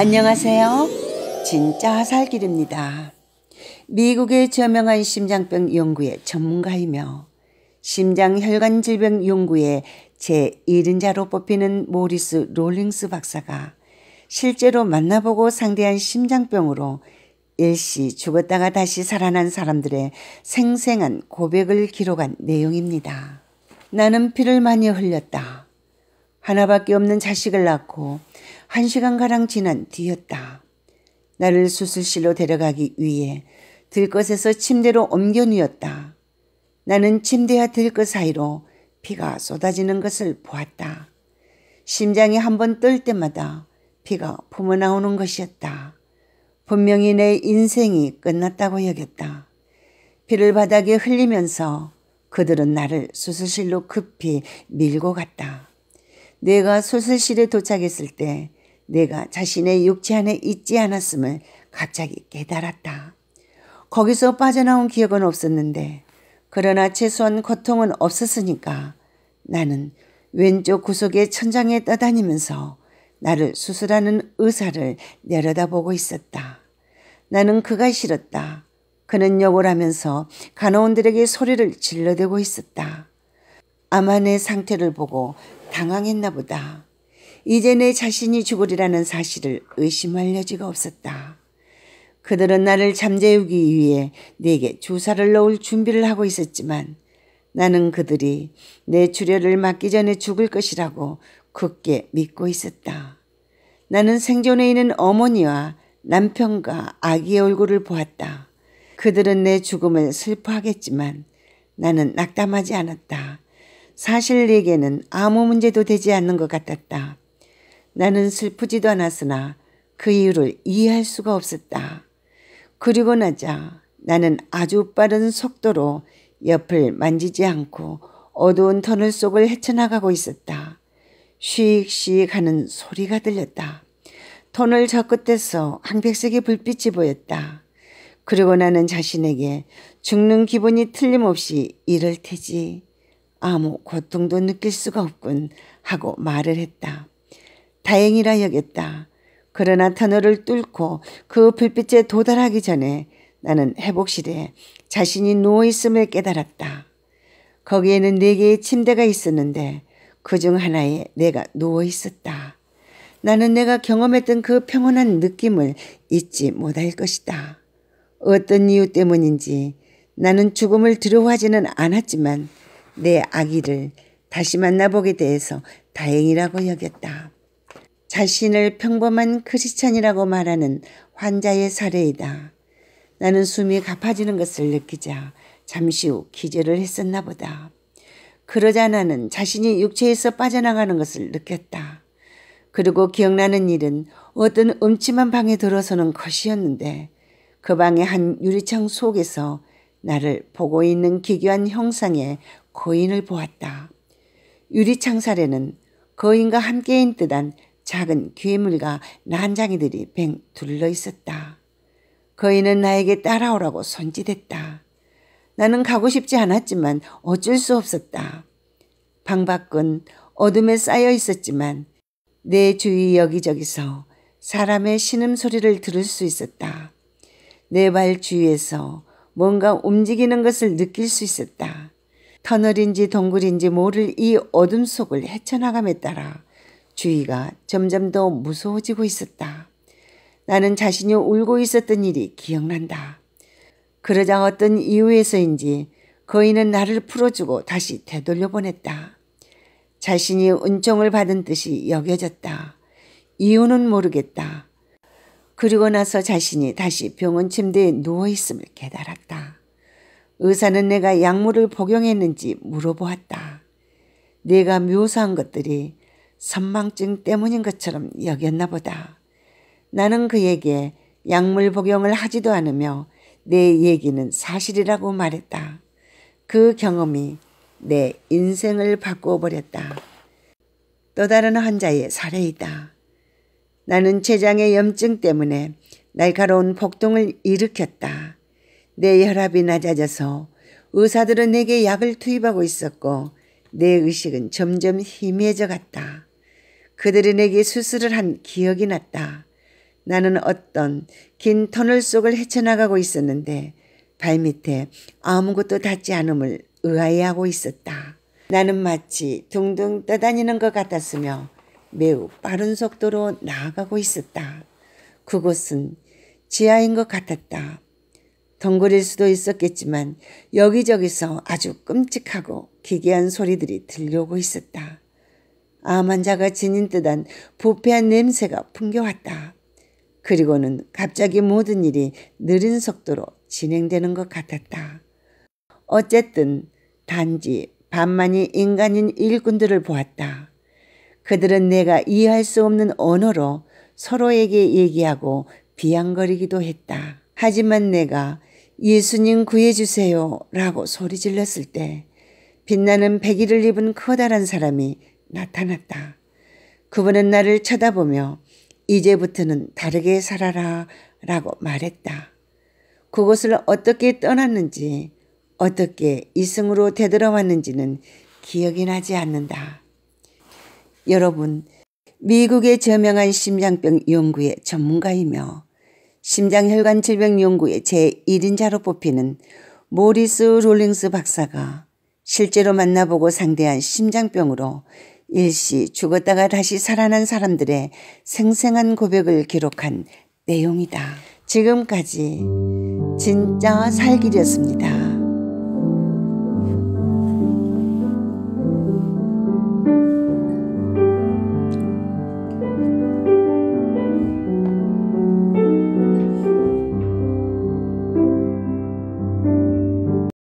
안녕하세요. 진짜 화살길입니다. 미국의 저명한 심장병 연구의 전문가이며 심장혈관 질병 연구의 제1인자로 뽑히는 모리스 롤링스 박사가 실제로 만나보고 상대한 심장병으로 일시 죽었다가 다시 살아난 사람들의 생생한 고백을 기록한 내용입니다. 나는 피를 많이 흘렸다. 하나밖에 없는 자식을 낳고 한 시간가량 지난 뒤였다. 나를 수술실로 데려가기 위해 들것에서 침대로 옮겨 누였다. 나는 침대와 들것 사이로 피가 쏟아지는 것을 보았다. 심장이 한번뜰 때마다 피가 품어나오는 것이었다. 분명히 내 인생이 끝났다고 여겼다. 피를 바닥에 흘리면서 그들은 나를 수술실로 급히 밀고 갔다. 내가 수술실에 도착했을 때 내가 자신의 육체 안에 있지 않았음을 갑자기 깨달았다. 거기서 빠져나온 기억은 없었는데 그러나 최소한 고통은 없었으니까 나는 왼쪽 구석의 천장에 떠다니면서 나를 수술하는 의사를 내려다보고 있었다. 나는 그가 싫었다. 그는 욕을 하면서 간호원들에게 소리를 질러대고 있었다. 아마 내 상태를 보고 당황했나 보다. 이제 내 자신이 죽으리라는 사실을 의심할 여지가 없었다. 그들은 나를 잠재우기 위해 내게 주사를 넣을 준비를 하고 있었지만 나는 그들이 내 출혈을 막기 전에 죽을 것이라고 굳게 믿고 있었다. 나는 생존해 있는 어머니와 남편과 아기의 얼굴을 보았다. 그들은 내 죽음을 슬퍼하겠지만 나는 낙담하지 않았다. 사실 내게는 아무 문제도 되지 않는 것 같았다. 나는 슬프지도 않았으나 그 이유를 이해할 수가 없었다. 그리고 나자 나는 아주 빠른 속도로 옆을 만지지 않고 어두운 터널 속을 헤쳐나가고 있었다. 쉬익쉬익 하는 소리가 들렸다. 터널 저 끝에서 황백색의 불빛이 보였다. 그리고 나는 자신에게 죽는 기분이 틀림없이 이럴 테지. 아무 고통도 느낄 수가 없군 하고 말을 했다. 다행이라 여겼다. 그러나 터널을 뚫고 그 불빛에 도달하기 전에 나는 회복실에 자신이 누워있음을 깨달았다. 거기에는 네 개의 침대가 있었는데 그 중 하나에 내가 누워있었다. 나는 내가 경험했던 그 평온한 느낌을 잊지 못할 것이다. 어떤 이유 때문인지 나는 죽음을 두려워하지는 않았지만 내 아기를 다시 만나보게 돼서 다행이라고 여겼다. 자신을 평범한 크리스찬이라고 말하는 환자의 사례이다. 나는 숨이 가파지는 것을 느끼자 잠시 후 기절을 했었나 보다. 그러자 나는 자신이 육체에서 빠져나가는 것을 느꼈다. 그리고 기억나는 일은 어떤 음침한 방에 들어서는 것이었는데 그 방의 한 유리창 속에서 나를 보고 있는 기괴한 형상의 거인을 보았다. 유리창사례는 거인과 함께인 듯한 작은 괴물과 난장이들이 뱅 둘러 있었다. 거인은 나에게 따라오라고 손짓했다. 나는 가고 싶지 않았지만 어쩔 수 없었다. 방밖은 어둠에 쌓여 있었지만 내 주위 여기저기서 사람의 신음소리를 들을 수 있었다. 내 발 주위에서 뭔가 움직이는 것을 느낄 수 있었다. 터널인지 동굴인지 모를 이 어둠 속을 헤쳐나감에 따라 주위가 점점 더 무서워지고 있었다. 나는 자신이 울고 있었던 일이 기억난다. 그러자 어떤 이유에서인지 거인은 나를 풀어주고 다시 되돌려 보냈다. 자신이 은총을 받은 듯이 여겨졌다. 이유는 모르겠다. 그리고 나서 자신이 다시 병원 침대에 누워있음을 깨달았다. 의사는 내가 약물을 복용했는지 물어보았다. 내가 묘사한 것들이 선망증 때문인 것처럼 여겼나 보다. 나는 그에게 약물 복용을 하지도 않으며 내 얘기는 사실이라고 말했다. 그 경험이 내 인생을 바꾸어 버렸다. 또 다른 환자의 사례이다. 나는 췌장의 염증 때문에 날카로운 폭동을 일으켰다. 내 혈압이 낮아져서 의사들은 내게 약을 투입하고 있었고 내 의식은 점점 희미해져 갔다. 그들이 내게 수술을 한 기억이 났다. 나는 어떤 긴 터널 속을 헤쳐나가고 있었는데 발밑에 아무것도 닿지 않음을 의아해하고 있었다. 나는 마치 둥둥 떠다니는 것 같았으며 매우 빠른 속도로 나아가고 있었다. 그곳은 지하인 것 같았다. 덩굴일 수도 있었겠지만 여기저기서 아주 끔찍하고 기괴한 소리들이 들려오고 있었다. 암 환자가 지닌 듯한 부패한 냄새가 풍겨왔다. 그리고는 갑자기 모든 일이 느린 속도로 진행되는 것 같았다. 어쨌든 단지 반만이 인간인 일꾼들을 보았다. 그들은 내가 이해할 수 없는 언어로 서로에게 얘기하고 비양거리기도 했다. 하지만 내가 예수님 구해주세요 라고 소리 질렀을 때 빛나는 배기를 입은 커다란 사람이 나타났다. 그분은 나를 쳐다보며 이제부터는 다르게 살아라 라고 말했다. 그곳을 어떻게 떠났는지 어떻게 이승으로 되돌아왔는지는 기억이 나지 않는다. 여러분 미국의 저명한 심장병 연구의 전문가이며 심장혈관 질병 연구의 제1인자로 뽑히는 모리스 롤링스 박사가 실제로 만나보고 상대한 심장병으로 일시 죽었다가 다시 살아난 사람들의 생생한 고백을 기록한 내용이다. 지금까지 진짜와 살기였습니다.